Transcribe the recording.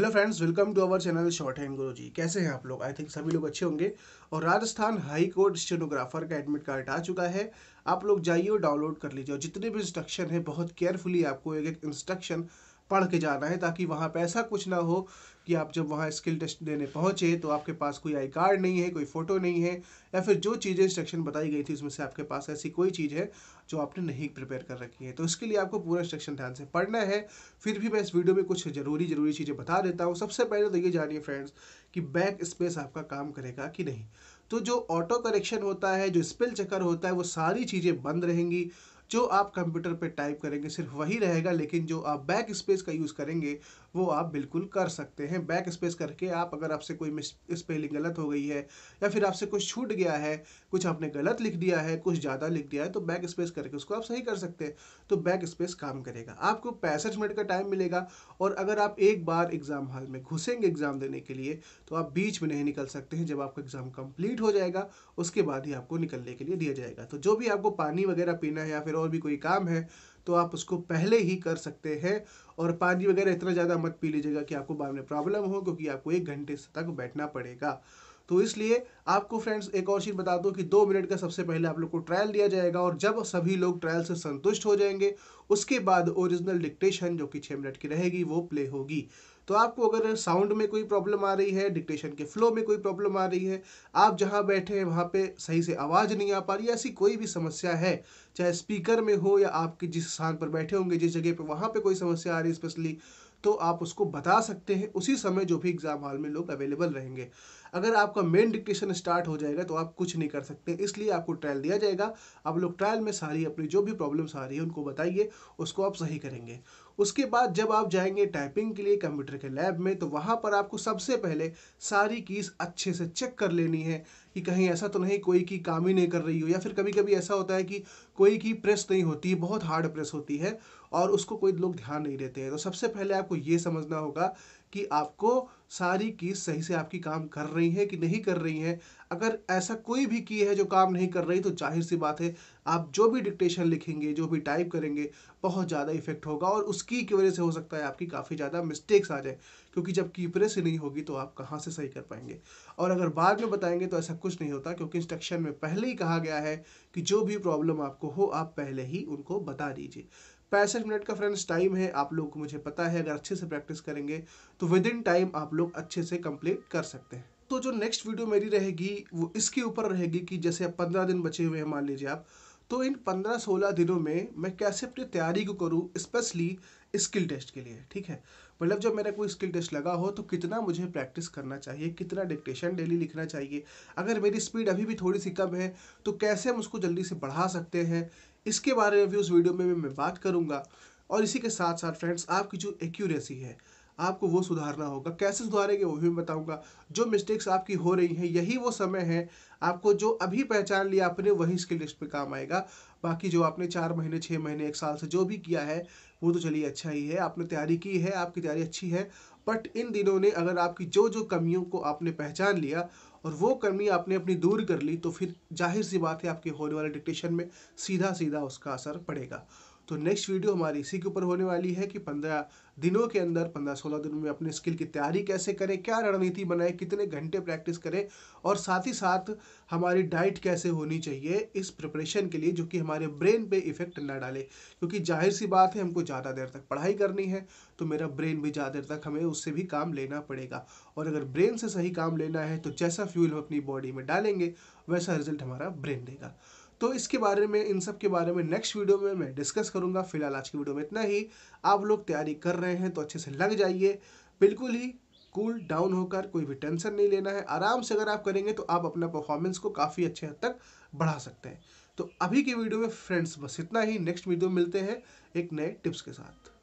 hello friends welcome to our channel shorthand Guru ji कैसे हैं आप लोग आई थिंक सभी लोग अच्छे होंगे और राजस्थान हाई कोर्ट स्टेनोग्राफर का एडमिट कार्ड आ चुका है आप लोग जाइए और डाउनलोड कर लीजिए और जितने भी इंस्ट्रक्शन है बहुत केयरफुली आपको एक एक इंस्ट्रक्शन पढ़ के जाना है ताकि वहाँ पर ऐसा कुछ ना हो कि आप जब वहाँ स्किल टेस्ट देने पहुँचे तो आपके पास कोई आई कार्ड नहीं है कोई फ़ोटो नहीं है या फिर जो चीज़ें इंस्ट्रक्शन बताई गई थी उसमें से आपके पास ऐसी कोई चीज़ है जो आपने नहीं प्रिपेयर कर रखी है तो इसके लिए आपको पूरा इंस्ट्रक्शन ध्यान से पढ़ना है फिर भी मैं इस वीडियो में कुछ ज़रूरी ज़रूरी चीज़ें बता देता हूँ सबसे पहले तो ये जानिए फ्रेंड्स कि बैक स्पेस आपका काम करेगा कि नहीं तो जो ऑटो करेक्शन होता है जो स्पेल चक्कर होता है वो सारी चीज़ें बंद रहेंगी जो आप कंप्यूटर पे टाइप करेंगे सिर्फ वही रहेगा लेकिन जो आप बैक स्पेस का यूज़ करेंगे वो आप बिल्कुल कर सकते हैं बैक स्पेस करके आप अगर आपसे कोई मिस स्पेलिंग गलत हो गई है या फिर आपसे कुछ छूट गया है कुछ आपने गलत लिख दिया है कुछ ज़्यादा लिख दिया है तो बैक स्पेस करके उसको आप सही कर सकते हैं तो बैक स्पेस काम करेगा आपको पैंसठ मिनट का टाइम मिलेगा और अगर आप एक बार एग्ज़ाम हॉल में घुसेंगे एग्ज़ाम देने के लिए तो आप बीच में नहीं निकल सकते हैं जब आपका एग्ज़ाम कम्प्लीट हो जाएगा उसके बाद ही आपको निकलने के लिए दिया जाएगा तो जो भी आपको पानी वगैरह पीना है या फिर और भी कोई काम है तो आप उसको पहले ही कर सकते हैं और पानी वगैरह इतना ज़्यादा मत पी लीजिएगा कि आपको बाद में प्रॉब्लम हो क्योंकि आपको एक घंटे तक बैठना पड़ेगा तो इसलिए आपको फ्रेंड्स एक और चीज़ बता दूँ कि दो मिनट का सबसे पहले आप लोग को ट्रायल दिया जाएगा और जब सभी लोग ट्रायल से संतुष्ट हो जाएंगे उसके बाद ओरिजिनल डिक्टेशन जो कि छः मिनट की रहेगी वो प्ले होगी तो आपको अगर साउंड में कोई प्रॉब्लम आ रही है डिक्टेशन के फ्लो में कोई प्रॉब्लम आ रही है आप जहाँ बैठे हैं वहाँ पे सही से आवाज़ नहीं आ पा रही ऐसी कोई भी समस्या है चाहे स्पीकर में हो या आपके जिस स्थान पर बैठे होंगे जिस जगह पर वहाँ पर कोई समस्या आ रही है स्पेशली तो आप उसको बता सकते हैं उसी समय जो भी एग्ज़ाम हॉल में लोग अवेलेबल रहेंगे अगर आपका मेन डिक्टेशन स्टार्ट हो जाएगा तो आप कुछ नहीं कर सकते इसलिए आपको ट्रायल दिया जाएगा आप लोग ट्रायल में सारी अपनी जो भी प्रॉब्लम्स आ रही है उनको बताइए उसको आप सही करेंगे उसके बाद जब आप जाएंगे टाइपिंग के लिए कंप्यूटर के लैब में तो वहाँ पर आपको सबसे पहले सारी कीज़ अच्छे से चेक कर लेनी है कि कहीं ऐसा तो नहीं कोई की काम ही नहीं कर रही हो या फिर कभी कभी ऐसा होता है कि कोई की प्रेस नहीं होती बहुत हार्ड प्रेस होती है और उसको कोई लोग ध्यान नहीं देते हैं तो सबसे पहले आपको ये समझना होगा कि आपको सारी की सही से आपकी काम कर रही है कि नहीं कर रही है अगर ऐसा कोई भी की है जो काम नहीं कर रही तो जाहिर सी बात है आप जो भी डिक्टेशन लिखेंगे जो भी टाइप करेंगे बहुत ज़्यादा इफेक्ट होगा और उसकी की वजह से हो सकता है आपकी काफ़ी ज़्यादा मिस्टेक्स आ जाए क्योंकि जब कीपरे से नहीं होगी तो आप कहाँ से सही कर पाएंगे और अगर बाद में बताएंगे तो ऐसा कुछ नहीं होता क्योंकि इंस्ट्रक्शन में पहले ही कहा गया है कि जो भी प्रॉब्लम आपको हो आप पहले ही उनको बता दीजिए पैंसठ मिनट का फ्रेंड्स टाइम है आप लोग को मुझे पता है अगर अच्छे से प्रैक्टिस करेंगे तो विद इन टाइम आप लोग अच्छे से कंप्लीट कर सकते हैं तो जो नेक्स्ट वीडियो मेरी रहेगी वो इसके ऊपर रहेगी कि जैसे अब पंद्रह दिन बचे हुए हैं मान लीजिए आप तो इन पंद्रह सोलह दिनों में मैं कैसे अपनी तैयारी को करूँ स्पेशली स्किल टेस्ट के लिए ठीक है मतलब जब मेरा कोई स्किल टेस्ट लगा हो तो कितना मुझे प्रैक्टिस करना चाहिए कितना डिक्टेशन डेली लिखना चाहिए अगर मेरी स्पीड अभी भी थोड़ी सी कम है तो कैसे हम उसको जल्दी से बढ़ा सकते हैं इसके बारे में भी उस वीडियो में मैं बात करूँगा और इसी के साथ साथ फ्रेंड्स आपकी जो एक्यूरेसी है आपको वो सुधारना होगा कैसे सुधारेंगे वो भी मैं बताऊंगा जो मिस्टेक्स आपकी हो रही हैं यही वो समय है आपको जो अभी पहचान लिया आपने वही इसके लिस्ट पे काम आएगा बाकी जो आपने चार महीने छः महीने एक साल से जो भी किया है वो तो चलिए अच्छा ही है आपने तैयारी की है आपकी तैयारी अच्छी है बट इन दिनों ने अगर आपकी जो जो कमियों को आपने पहचान लिया और वो कमी आपने अपनी दूर कर ली तो फिर जाहिर सी बात है आपके होने वाले डिक्टेशन में सीधा सीधा उसका असर पड़ेगा तो नेक्स्ट वीडियो हमारी इसी के ऊपर होने वाली है कि पंद्रह दिनों के अंदर पंद्रह सोलह दिनों में अपने स्किल की तैयारी कैसे करें क्या रणनीति बनाए कितने घंटे प्रैक्टिस करें और साथ ही साथ हमारी डाइट कैसे होनी चाहिए इस प्रिपरेशन के लिए जो कि हमारे ब्रेन पे इफेक्ट ना डाले क्योंकि जाहिर सी बात है हमको ज़्यादा देर तक पढ़ाई करनी है तो मेरा ब्रेन भी ज़्यादा देर तक हमें उससे भी काम लेना पड़ेगा और अगर ब्रेन से सही काम लेना है तो जैसा फ्यूल हम अपनी बॉडी में डालेंगे वैसा रिजल्ट हमारा ब्रेन देगा तो इसके बारे में इन सब के बारे में नेक्स्ट वीडियो में मैं डिस्कस करूंगा फिलहाल आज की वीडियो में इतना ही आप लोग तैयारी कर रहे हैं तो अच्छे से लग जाइए बिल्कुल ही कूल cool डाउन होकर कोई भी टेंशन नहीं लेना है आराम से अगर आप करेंगे तो आप अपना परफॉर्मेंस को काफ़ी अच्छे हद तक बढ़ा सकते हैं तो अभी की वीडियो में फ्रेंड्स बस इतना ही नेक्स्ट वीडियो मिलते हैं एक नए टिप्स के साथ